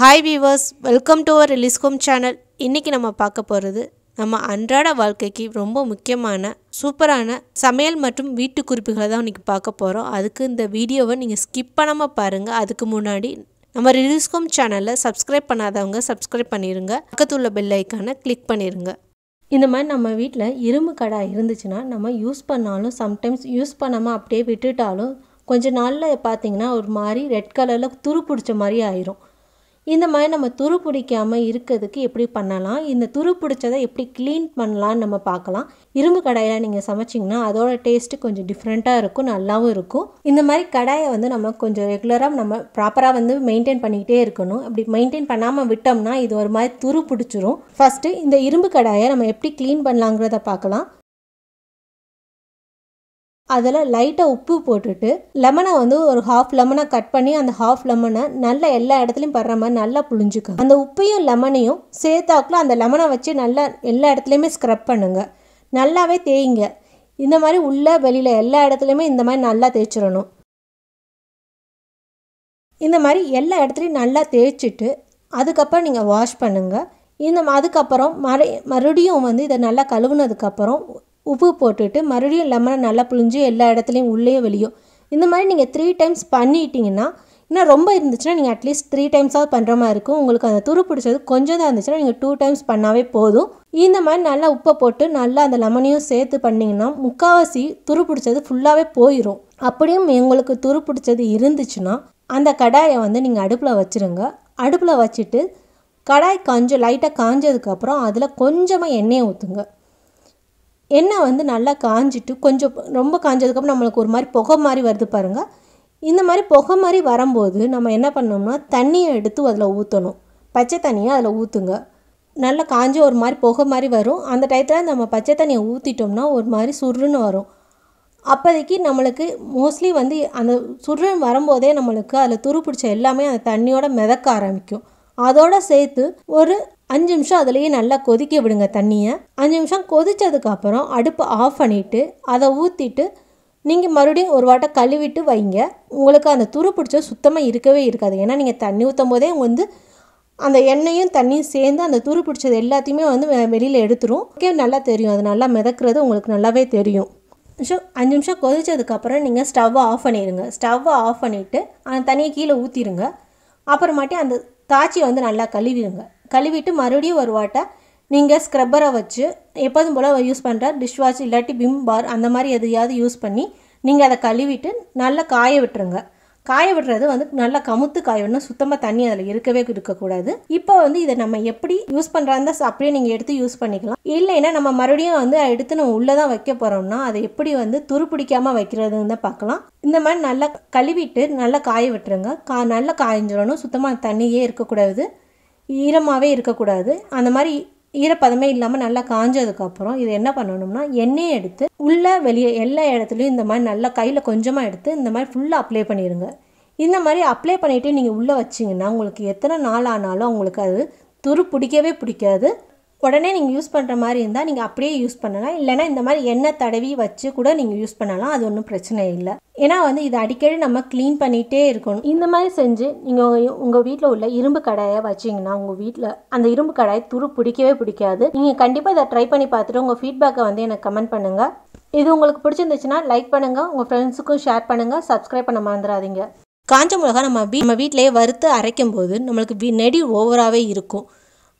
hi viewers welcome to our ரிலிஸ்கோம் channel இன்றைக்கி நம்ம பார்க்க போகிறது நம்ம அன்றாட வாழ்க்கைக்கு ரொம்ப முக்கியமான சூப்பரான சமையல் மற்றும் வீட்டு குறிப்புகளை தான் இன்றைக்கி பார்க்க போகிறோம் அதுக்கு இந்த வீடியோவை நீங்கள் ஸ்கிப் பண்ணாமல் பாருங்கள் அதுக்கு முன்னாடி நம்ம ரிலிஸ்கோம் சேனலை சப்ஸ்கிரைப் பண்ணாதவங்க சப்ஸ்கிரைப் பண்ணிடுங்க உள்ள பெல் ஐக்கானை கிளிக் பண்ணிடுங்க இந்த மாதிரி நம்ம வீட்டில் இரும்பு கடை இருந்துச்சுன்னா நம்ம யூஸ் பண்ணாலும் சம்டைம்ஸ் யூஸ் பண்ணாமல் அப்படியே விட்டுட்டாலும் கொஞ்சம் நாளில் பார்த்தீங்கன்னா ஒரு மாதிரி ரெட் கலரில் துரு பிடிச்ச மாதிரி ஆயிரும் இந்த மாதிரி நம்ம துரு பிடிக்காமல் இருக்கிறதுக்கு எப்படி பண்ணலாம் இந்த துரு பிடிச்சதை எப்படி க்ளீன் பண்ணலான்னு நம்ம பார்க்கலாம் இரும்பு கடாயில் நீங்கள் சமைச்சிங்கன்னா அதோட டேஸ்ட்டு கொஞ்சம் டிஃப்ரெண்ட்டாக இருக்கும் நல்லாவும் இருக்கும் இந்த மாதிரி கடாயை வந்து நம்ம கொஞ்சம் ரெகுலராக நம்ம ப்ராப்பராக வந்து மெயின்டைன் பண்ணிக்கிட்டே இருக்கணும் அப்படி மெயின்டைன் பண்ணாமல் விட்டோம்னா இது ஒரு மாதிரி துரு பிடிச்சிரும் ஃபஸ்ட்டு இந்த இரும்பு கடாயை நம்ம எப்படி க்ளீன் பண்ணலாங்கிறத பார்க்கலாம் அதில் லைட்டாக உப்பு போட்டுட்டு லெமனை வந்து ஒரு ஹாஃப் லெமனை கட் பண்ணி அந்த ஹாஃப் லெமனை நல்லா எல்லா இடத்துலையும் படுற மாதிரி நல்லா புழிஞ்சிக்கும் அந்த உப்பையும் லெமனையும் சேர்த்தாக்கில் அந்த லெமனை வச்சு நல்லா எல்லா இடத்துலையுமே ஸ்க்ரப் பண்ணுங்கள் நல்லாவே தேய்ங்க இந்த மாதிரி உள்ள வெளியில் எல்லா இடத்துலையுமே இந்த மாதிரி நல்லா தேய்ச்சிடணும் இந்த மாதிரி எல்லா இடத்துலையும் நல்லா தேய்ச்சிட்டு அதுக்கப்புறம் நீங்கள் வாஷ் பண்ணுங்கள் இந்த அதுக்கப்புறம் மறு மறுபடியும் வந்து இதை நல்லா கழுவுனதுக்கப்புறம் உப்பு போட்டுட்டு மறுபடியும் லெமனை நல்லா புழிஞ்சு எல்லா இடத்துலையும் உள்ளேயும் வெளியும் இந்த மாதிரி நீங்கள் த்ரீ டைம்ஸ் பண்ணிட்டீங்கன்னா இன்னும் ரொம்ப இருந்துச்சுன்னா நீங்கள் அட்லீஸ்ட் த்ரீ டைம்ஸாவது பண்ணுற மாதிரி இருக்கும் உங்களுக்கு அந்த துரு பிடிச்சது கொஞ்சம் தான் இருந்துச்சுன்னா நீங்கள் டூ டைம்ஸ் பண்ணாவே போதும் இந்த மாதிரி நல்லா உப்பை போட்டு நல்லா அந்த லெமனையும் சேர்த்து பண்ணிங்கன்னா முக்கால்வாசி துரு பிடிச்சது ஃபுல்லாகவே போயிடும் அப்படியும் எங்களுக்கு துரு பிடிச்சது இருந்துச்சுன்னா அந்த கடாயை வந்து நீங்கள் அடுப்பில் வச்சுருங்க அடுப்பில் வச்சுட்டு கடாய் காஞ்சு லைட்டாக காஞ்சதுக்கப்புறம் அதில் கொஞ்சமாக எண்ணெயை ஊற்றுங்க எண்ணெய் வந்து நல்லா காஞ்சிட்டு கொஞ்சம் ரொம்ப காஞ்சதுக்கப்புறம் நம்மளுக்கு ஒரு மாதிரி புகை மாதிரி வருது பாருங்கள் இந்த மாதிரி புகை மாதிரி வரும்போது நம்ம என்ன பண்ணோம்னா தண்ணியை எடுத்து அதில் ஊற்றணும் பச்சை தண்ணியை அதில் ஊற்றுங்க நல்லா காஞ்சி ஒரு மாதிரி புகை மாதிரி வரும் அந்த டயத்தில் நம்ம பச்சை தண்ணியை ஊற்றிட்டோம்னா ஒரு மாதிரி சுருன்னு வரும் அப்போதைக்கு நம்மளுக்கு மோஸ்ட்லி வந்து அந்த சுருன்னு வரும்போதே நம்மளுக்கு அதில் துரு பிடிச்ச எல்லாமே அந்த தண்ணியோட மிதக்க ஆரம்பிக்கும் அதோடு சேர்த்து ஒரு அஞ்சு நிமிஷம் அதுலேயே நல்லா கொதிக்க விடுங்க தண்ணியை அஞ்சு நிமிஷம் கொதித்ததுக்கப்புறம் அடுப்பு ஆஃப் பண்ணிவிட்டு அதை ஊற்றிட்டு நீங்கள் மறுபடியும் ஒரு வாட்டை கழுவிட்டு வைங்க உங்களுக்கு அந்த துரு பிடிச்ச சுத்தமாக இருக்கவே இருக்காது ஏன்னா நீங்கள் தண்ணி ஊற்றும் போதே வந்து அந்த எண்ணெயும் தண்ணியும் சேர்ந்து அந்த துரு பிடிச்சது எல்லாத்தையுமே வந்து வெளியில் எடுத்துரும் ஓகே நல்லா தெரியும் அது நல்லா மிதக்கிறது உங்களுக்கு நல்லாவே தெரியும் ஸோ அஞ்சு நிமிஷம் கொதித்ததுக்கப்புறம் நீங்கள் ஸ்டவ்வை ஆஃப் பண்ணிடுங்க ஸ்டவ்வை ஆஃப் பண்ணிவிட்டு அந்த தண்ணியை கீழே ஊற்றிடுங்க அப்புறமாட்டி அந்த தாச்சி வந்து நல்லா கழுவிடுங்க கழுவிட்டு மறுபடியும் ஒரு வாட்டை நீங்கள் ஸ்க்ரப்பரை வச்சு எப்போதும் போல் யூஸ் பண்ணுற டிஷ் வாஷ் இல்லாட்டி விம் பார் அந்த மாதிரி எதையாவது யூஸ் பண்ணி நீங்கள் அதை கழுவிட்டு நல்லா காய விட்டுருங்க காய விடுறது வந்து நல்லா கமுத்து காய விடணும் சுத்தமாக தண்ணி அதில் இருக்கவே இருக்கக்கூடாது இப்போ வந்து இதை நம்ம எப்படி யூஸ் பண்ணுறாருந்தா அப்படியே நீங்கள் எடுத்து யூஸ் பண்ணிக்கலாம் இல்லைன்னா நம்ம மறுபடியும் வந்து எடுத்து நம்ம உள்ளே தான் வைக்க போகிறோம்னா அதை எப்படி வந்து துருப்பிடிக்காமல் வைக்கிறதுன்னு தான் பார்க்கலாம் இந்த மாதிரி நல்லா கழுவிட்டு நல்லா காய விட்டுருங்க கா நல்லா காய்ஞ்சிடணும் சுத்தமாக தண்ணியே இருக்கக்கூடாது ஈரமாகவே இருக்கக்கூடாது அந்த மாதிரி ஈரப்பதமே இல்லாமல் நல்லா காஞ்சதுக்கப்புறம் இது என்ன பண்ணணும்னா எண்ணெயை எடுத்து உள்ளே வெளியே எல்லா இடத்துலையும் இந்த மாதிரி நல்லா கையில் கொஞ்சமாக எடுத்து இந்த மாதிரி ஃபுல்லாக அப்ளை பண்ணிடுங்க இந்த மாதிரி அப்ளை பண்ணிவிட்டு நீங்கள் உள்ளே வச்சிங்கன்னா உங்களுக்கு எத்தனை நாள் ஆனாலும் உங்களுக்கு அது துரு பிடிக்கவே பிடிக்காது உடனே நீங்கள் யூஸ் பண்ணுற மாதிரி இருந்தால் நீங்கள் அப்படியே யூஸ் பண்ணலாம் இல்லைனா இந்த மாதிரி எண்ணெய் தடவி வச்சு கூட நீங்கள் யூஸ் பண்ணலாம் அது ஒன்றும் பிரச்சனை இல்லை ஏன்னா வந்து இது அடிக்கடி நம்ம க்ளீன் பண்ணிகிட்டே இருக்கணும் இந்த மாதிரி செஞ்சு நீங்கள் உங்கள் வீட்டில் உள்ள இரும்பு கடாயை வச்சிங்கன்னா உங்கள் வீட்டில் அந்த இரும்பு கடாயை துரு பிடிக்கவே பிடிக்காது நீங்கள் கண்டிப்பாக இதை ட்ரை பண்ணி பார்த்துட்டு உங்கள் ஃபீட்பேக்கை வந்து எனக்கு கமெண்ட் பண்ணுங்கள் இது உங்களுக்கு பிடிச்சிருந்துச்சுன்னா லைக் பண்ணுங்கள் உங்கள் ஃப்ரெண்ட்ஸுக்கும் ஷேர் பண்ணுங்கள் சப்ஸ்கிரைப் பண்ண மறந்துடாதீங்க காஞ்ச மிளகா நம்ம வீ நம்ம வீட்டிலேயே வறுத்து அரைக்கும் போது நம்மளுக்கு நெடி ஓவராகவே இருக்கும்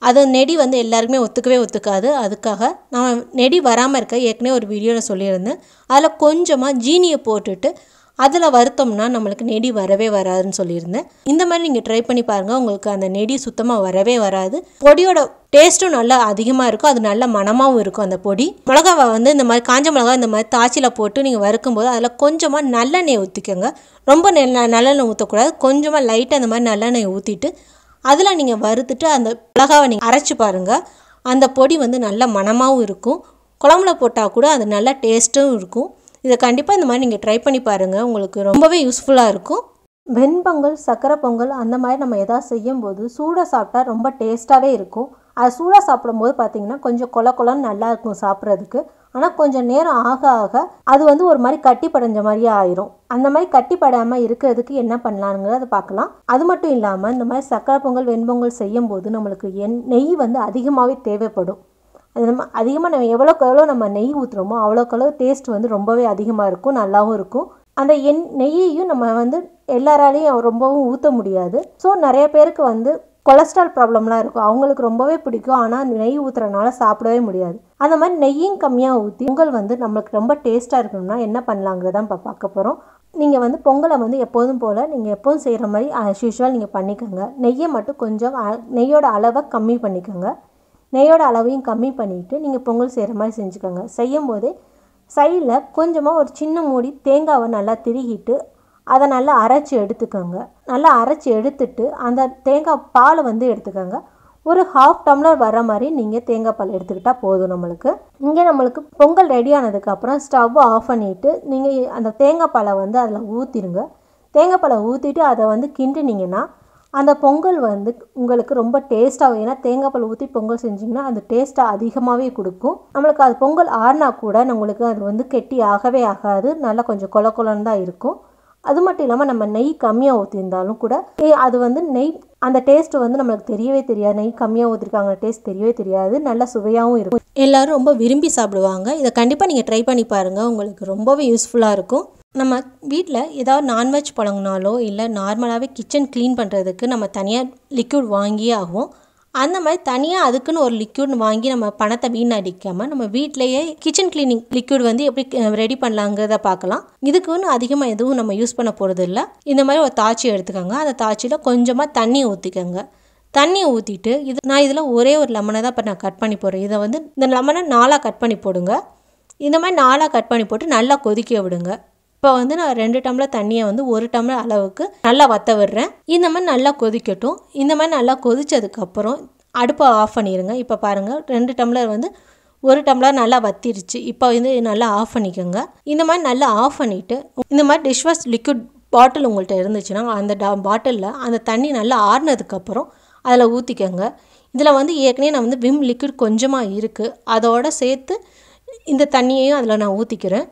அதை நெடி வந்து எல்லாருக்குமே ஒத்துக்கவே ஒத்துக்காது அதுக்காக நான் நெடி வராமல் இருக்க ஏற்கனவே ஒரு வீடியோவில் சொல்லியிருந்தேன் அதில் கொஞ்சமாக ஜீனியை போட்டுட்டு அதில் வருத்தம்னா நம்மளுக்கு நெடி வரவே வராதுன்னு சொல்லியிருந்தேன் இந்த மாதிரி நீங்கள் ட்ரை பண்ணி பாருங்கள் உங்களுக்கு அந்த நெடி சுத்தமாக வரவே வராது பொடியோட டேஸ்ட்டும் நல்லா அதிகமாக இருக்கும் அது நல்ல மனமாகவும் இருக்கும் அந்த பொடி மிளகாவை வந்து இந்த மாதிரி காஞ்ச மிளகா இந்த மாதிரி தாச்சியில் போட்டு நீங்கள் வறுக்கும்போது அதில் கொஞ்சமாக நல்லெண்ணெய் ஊற்றிக்கோங்க ரொம்ப நல்லெண்ணெய் ஊற்றக்கூடாது கொஞ்சமாக லைட்டாக இந்த மாதிரி நல்லெண்ணெய் ஊற்றிட்டு அதில் நீங்கள் வறுத்துட்டு அந்த மிளகாவை நீங்கள் அரைச்சி பாருங்கள் அந்த பொடி வந்து நல்ல மனமாகவும் இருக்கும் குழம்புல போட்டால் கூட அது நல்ல டேஸ்ட்டும் இருக்கும் இதை கண்டிப்பாக இந்த மாதிரி நீங்கள் ட்ரை பண்ணி பாருங்கள் உங்களுக்கு ரொம்பவே யூஸ்ஃபுல்லாக இருக்கும் வெண்பொங்கல் சக்கரை பொங்கல் அந்த மாதிரி நம்ம எதாவது செய்யும்போது சூடாக சாப்பிட்டா ரொம்ப டேஸ்ட்டாகவே இருக்கும் அது சூடாக சாப்பிடும்போது பார்த்திங்கன்னா கொஞ்சம் கொல கொலன்னு நல்லாயிருக்கும் சாப்பிட்றதுக்கு ஆனால் கொஞ்சம் நேரம் ஆக ஆக அது வந்து ஒரு மாதிரி கட்டி படைஞ்ச மாதிரியே ஆயிரும் அந்த மாதிரி கட்டிப்படாமல் இருக்கிறதுக்கு என்ன பண்ணலாங்கிறத பார்க்கலாம் அது மட்டும் இல்லாமல் இந்த மாதிரி சக்கரை பொங்கல் வெண்பொங்கல் செய்யும் போது நம்மளுக்கு எண் நெய் வந்து அதிகமாகவே தேவைப்படும் அது நம்ம அதிகமாக நம்ம எவ்வளோக்கு எவ்வளோ நம்ம நெய் ஊற்றுறோமோ அவ்வளோக்கு அளவு டேஸ்ட் வந்து ரொம்பவே அதிகமாக இருக்கும் நல்லாவும் இருக்கும் அந்த எண் நெய்யையும் நம்ம வந்து எல்லாராலையும் ரொம்பவும் ஊற்ற முடியாது ஸோ நிறைய பேருக்கு வந்து கொலஸ்ட்ரால் ப்ராப்ளம்லாம் இருக்கும் அவங்களுக்கு ரொம்பவே பிடிக்கும் ஆனால் நெய் ஊற்றுறதுனால சாப்பிடவே முடியாது அந்த மாதிரி நெய்யும் கம்மியாக ஊற்றி பொங்கல் வந்து நம்மளுக்கு ரொம்ப டேஸ்ட்டாக இருக்கணும்னா என்ன பண்ணலாங்கிறதான் இப்போ பார்க்க போகிறோம் நீங்கள் வந்து பொங்கலை வந்து எப்போதும் போல் நீங்கள் எப்போதும் செய்கிற மாதிரி ஆஸ் யூஷுவல் நீங்கள் பண்ணிக்கோங்க நெய்யை மட்டும் கொஞ்சம் நெய்யோட அளவை கம்மி பண்ணிக்கோங்க நெய்யோட அளவையும் கம்மி பண்ணிவிட்டு நீங்கள் பொங்கல் செய்கிற மாதிரி செஞ்சுக்கோங்க செய்யும் போதே சைடில் கொஞ்சமாக ஒரு சின்ன மூடி தேங்காவை நல்லா திருகிட்டு அதை நல்லா அரைச்சி எடுத்துக்கோங்க நல்லா அரைச்சி எடுத்துட்டு அந்த தேங்காய் பால் வந்து எடுத்துக்கோங்க ஒரு ஹாஃப் டம்ளர் வர மாதிரி நீங்கள் தேங்காய் பால் எடுத்துக்கிட்டால் போதும் நம்மளுக்கு இங்கே நம்மளுக்கு பொங்கல் ரெடி ஆனதுக்கப்புறம் ஸ்டவ் ஆஃப் பண்ணிவிட்டு நீங்கள் அந்த தேங்காய் பாலை வந்து அதில் ஊற்றிடுங்க தேங்காய் பாலை ஊற்றிட்டு அதை வந்து கிண்டுனீங்கன்னா அந்த பொங்கல் வந்து உங்களுக்கு ரொம்ப டேஸ்ட்டாகும் ஏன்னா தேங்காய் பால் ஊற்றி பொங்கல் செஞ்சிங்கன்னா அந்த டேஸ்ட்டாக அதிகமாகவே கொடுக்கும் நம்மளுக்கு அது பொங்கல் ஆறுனா கூட நம்மளுக்கு அது வந்து கெட்டி ஆகவே ஆகாது நல்லா கொஞ்சம் கொல கொலன்னு தான் இருக்கும் அது மட்டும் இல்லாமல் நம்ம நெய் கம்மியாக ஊற்றியிருந்தாலும் கூட அது வந்து நெய் அந்த டேஸ்ட்டு வந்து நம்மளுக்கு தெரியவே தெரியாது நெய் கம்மியாக ஊற்றிருக்காங்க டேஸ்ட் தெரியவே தெரியாது நல்ல சுவையாகவும் இருக்கும் எல்லோரும் ரொம்ப விரும்பி சாப்பிடுவாங்க இதை கண்டிப்பாக நீங்கள் ட்ரை பண்ணி பாருங்கள் உங்களுக்கு ரொம்பவே யூஸ்ஃபுல்லாக இருக்கும் நம்ம வீட்டில் ஏதாவது நான்வெஜ் பழங்கினாலோ இல்லை நார்மலாகவே கிச்சன் க்ளீன் பண்ணுறதுக்கு நம்ம தனியாக லிக்யூட் வாங்கியே ஆகும் அந்த மாதிரி தனியாக அதுக்குன்னு ஒரு லிக்யூட் வாங்கி நம்ம பணத்தை வீணடிக்காமல் நம்ம வீட்டிலேயே கிச்சன் கிளீனிங் லிக்யூட் வந்து எப்படி ரெடி பண்ணலாங்கிறத பார்க்கலாம் இதுக்குன்னு அதிகமாக எதுவும் நம்ம யூஸ் பண்ண போகிறது இல்லை இந்த மாதிரி ஒரு தாச்சி எடுத்துக்கோங்க அந்த தாச்சியில் கொஞ்சமாக தண்ணி ஊற்றிக்கோங்க தண்ணி ஊற்றிட்டு இது நான் இதில் ஒரே ஒரு லெமனை தான் இப்போ நான் கட் பண்ணி போடுறேன் இதை வந்து இந்த லெமனை நாளாக கட் பண்ணி போடுங்க இந்த மாதிரி நாளாக கட் பண்ணி போட்டு நல்லா கொதிக்க விடுங்க இப்போ வந்து நான் ரெண்டு டம்ளர் தண்ணியை வந்து ஒரு டம்ளர் அளவுக்கு நல்லா வத்த விடுறேன் இந்த மாதிரி நல்லா கொதிக்கட்டும் இந்த மாதிரி நல்லா கொதிச்சதுக்கப்புறம் அடுப்பை ஆஃப் பண்ணிடுங்க இப்போ பாருங்கள் ரெண்டு டம்ளர் வந்து ஒரு டம்ளர் நல்லா வத்திருச்சு இப்போ வந்து நல்லா ஆஃப் பண்ணிக்கோங்க இந்த மாதிரி நல்லா ஆஃப் பண்ணிவிட்டு இந்த மாதிரி டிஷ்வாஷ் லிக்விட் பாட்டில் உங்கள்கிட்ட இருந்துச்சுன்னா அந்த ட பாட்டிலில் அந்த தண்ணி நல்லா ஆறுனதுக்கப்புறம் அதில் ஊற்றிக்கோங்க இதில் வந்து ஏற்கனவே நான் வந்து விம் லிக்விட் கொஞ்சமாக இருக்குது அதோடு சேர்த்து இந்த தண்ணியையும் அதில் நான் ஊற்றிக்கிறேன்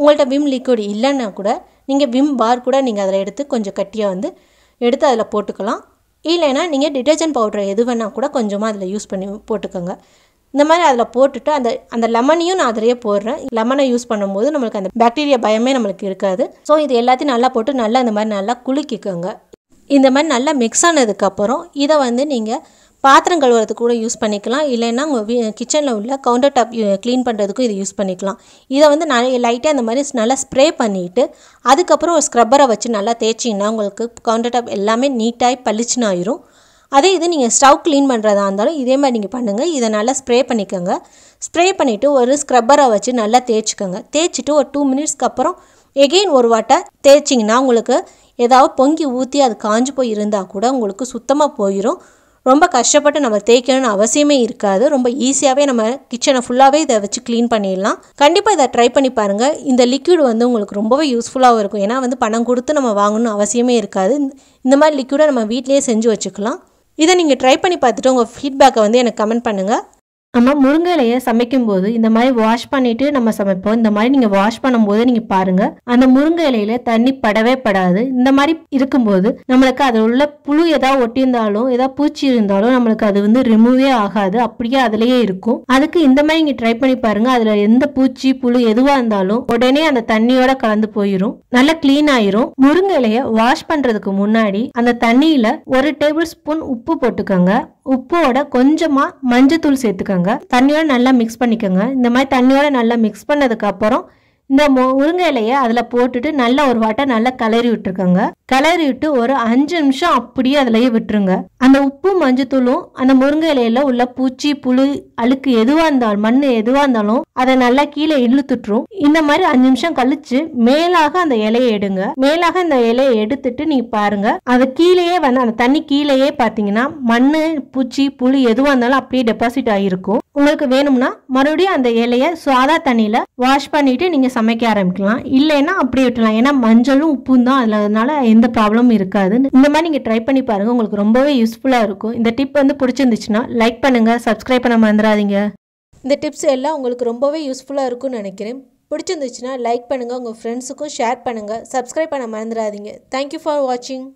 உங்கள்கிட்ட விம் லிக்விட் இல்லைன்னா கூட நீங்கள் விம் பார் கூட நீங்கள் அதில் எடுத்து கொஞ்சம் கட்டியாக வந்து எடுத்து அதில் போட்டுக்கலாம் இல்லைன்னா நீங்கள் டிட்டர்ஜென்ட் பவுடர் எது வேணால் கூட கொஞ்சமாக அதில் யூஸ் பண்ணி போட்டுக்கோங்க இந்த மாதிரி அதில் போட்டுட்டு அந்த அந்த லெமனையும் நான் அதிலேயே போடுறேன் லெமனை யூஸ் பண்ணும்போது நம்மளுக்கு அந்த பாக்டீரியா பயமே நம்மளுக்கு இருக்காது ஸோ இது எல்லாத்தையும் நல்லா போட்டு நல்லா இந்த மாதிரி நல்லா குலுக்கிக்கோங்க இந்த மாதிரி நல்லா மிக்ஸ் ஆனதுக்கப்புறம் இதை வந்து நீங்கள் பாத்திரம் கழுவுறதுக்கு கூட யூஸ் பண்ணிக்கலாம் இல்லைன்னா உங்கள் கிச்சனில் உள்ள கவுண்டர் டாப் க்ளீன் பண்ணுறதுக்கும் இது யூஸ் பண்ணிக்கலாம் இதை வந்து நிறைய லைட்டாக இந்த மாதிரி நல்லா ஸ்ப்ரே பண்ணிவிட்டு அதுக்கப்புறம் ஒரு ஸ்க்ரப்பரை வச்சு நல்லா தேய்ச்சிங்கன்னா உங்களுக்கு கவுண்டர் டாப் எல்லாமே நீட்டாகி பளிச்சுன்னு அதே இது நீங்கள் ஸ்டவ் க்ளீன் பண்ணுறதா இருந்தாலும் இதே மாதிரி நீங்கள் பண்ணுங்கள் இதை நல்லா ஸ்ப்ரே பண்ணிக்கோங்க ஸ்ப்ரே பண்ணிவிட்டு ஒரு ஸ்க்ரப்பரை வச்சு நல்லா தேய்ச்சிக்கோங்க தேய்ச்சிட்டு ஒரு டூ மினிட்ஸ்க்கு அப்புறம் எகெயின் ஒரு வாட்டை தேய்ச்சிங்கன்னா உங்களுக்கு ஏதாவது பொங்கி ஊற்றி அது காஞ்சி போய் இருந்தால் கூட உங்களுக்கு சுத்தமாக போயிடும் ரொம்ப கஷ்டப்பட்டு நம்ம தேய்க்கணும்னு அவசியமே இருக்காது ரொம்ப ஈஸியாகவே நம்ம கிச்சனை ஃபுல்லாகவே இதை வச்சு க்ளீன் பண்ணிடலாம் கண்டிப்பாக இதை ட்ரை பண்ணி பாருங்கள் இந்த லிக்யூடு வந்து உங்களுக்கு ரொம்பவே யூஸ்ஃபுல்லாகவும் இருக்கும் ஏன்னா வந்து பணம் கொடுத்து நம்ம வாங்கணும்னு அவசியமே இருக்காது இந்த மாதிரி லிக்யூடை நம்ம வீட்லேயே செஞ்சு வச்சுக்கலாம் இதை நீங்கள் ட்ரை பண்ணி பார்த்துட்டு உங்கள் ஃபீட்பேக்கை வந்து எனக்கு கமெண்ட் பண்ணுங்கள் நம்ம முருங்கை இலையை சமைக்கும் போது இந்த மாதிரி வாஷ் பண்ணிட்டு நம்ம சமைப்போம் இந்த மாதிரி நீங்க வாஷ் பண்ணும்போது நீங்க பாருங்க அந்த முருங்கை இலையில தண்ணி படவே படாது இந்த மாதிரி இருக்கும்போது நம்மளுக்கு அதில் உள்ள புழு ஏதாவது ஒட்டியிருந்தாலும் ஏதாவது பூச்சி இருந்தாலும் நம்மளுக்கு அது வந்து ரிமூவே ஆகாது அப்படியே அதுலயே இருக்கும் அதுக்கு இந்த மாதிரி நீங்க ட்ரை பண்ணி பாருங்க அதுல எந்த பூச்சி புழு எதுவா இருந்தாலும் உடனே அந்த தண்ணியோட கலந்து போயிடும் நல்லா கிளீன் ஆயிரும் முருங்கை இலைய வாஷ் பண்றதுக்கு முன்னாடி அந்த தண்ணியில ஒரு டேபிள் ஸ்பூன் உப்பு போட்டுக்கோங்க உப்போட கொஞ்சமா மஞ்சத்தூள் சேர்த்துக்கோங்க தண்ணியோட நல்லா மிக்ஸ் பண்ணிக்கோங்க இந்த மாதிரி தண்ணியோட நல்லா மிக்ஸ் பண்ணதுக்கப்புறம் இந்த முருங்கை இலையை அதில் போட்டுட்டு நல்லா ஒரு வாட்டை நல்லா கலரி விட்டுருக்கோங்க கலரி விட்டு ஒரு அஞ்சு நிமிஷம் அப்படியே அதுலயே விட்டுருங்க அந்த உப்பு மஞ்சத்தூளும் அந்த முருங்கை இலையில உள்ள பூச்சி புழு அழுக்கு எதுவாக இருந்தாலும் மண் எதுவாக இருந்தாலும் அதை நல்லா கீழே இழுத்துட்டுரும் இந்த மாதிரி அஞ்சு நிமிஷம் கழிச்சு மேலாக அந்த இலையை எடுங்க மேலாக இந்த இலையை எடுத்துட்டு நீங்க பாருங்க அது கீழேயே வந்து அந்த தண்ணி கீழேயே பார்த்தீங்கன்னா மண் பூச்சி புழு எதுவாக இருந்தாலும் அப்படியே டெபாசிட் ஆகிருக்கும் உங்களுக்கு வேணும்னா மறுபடியும் அந்த இலையை சாதா தண்ணியில வாஷ் பண்ணிட்டு நீங்க சமைக்க ஆரம்பிக்கலாம் இல்லைன்னா அப்படி விட்டுலாம் ஏன்னா மஞ்சளும் உப்பும் தான் அதில் அதனால எந்த ப்ராப்ளமும் இருக்காது இந்த மாதிரி நீங்கள் ட்ரை பண்ணி பாருங்கள் உங்களுக்கு ரொம்பவே யூஸ்ஃபுல்லாக இருக்கும் இந்த டிப் வந்து பிடிச்சிருந்துச்சுன்னா லைக் பண்ணுங்கள் சப்ஸ்கிரைப் பண்ண மறந்துடாதீங்க இந்த டிப்ஸ் எல்லாம் உங்களுக்கு ரொம்பவே யூஸ்ஃபுல்லாக இருக்கும்னு நினைக்கிறேன் பிடிச்சிருந்துச்சுன்னா லைக் பண்ணுங்கள் உங்கள் ஃப்ரெண்ட்ஸுக்கும் ஷேர் பண்ணுங்கள் சப்ஸ்கிரைப் பண்ண மறந்துடாதீங்க தேங்க்யூ ஃபார் வாட்சிங்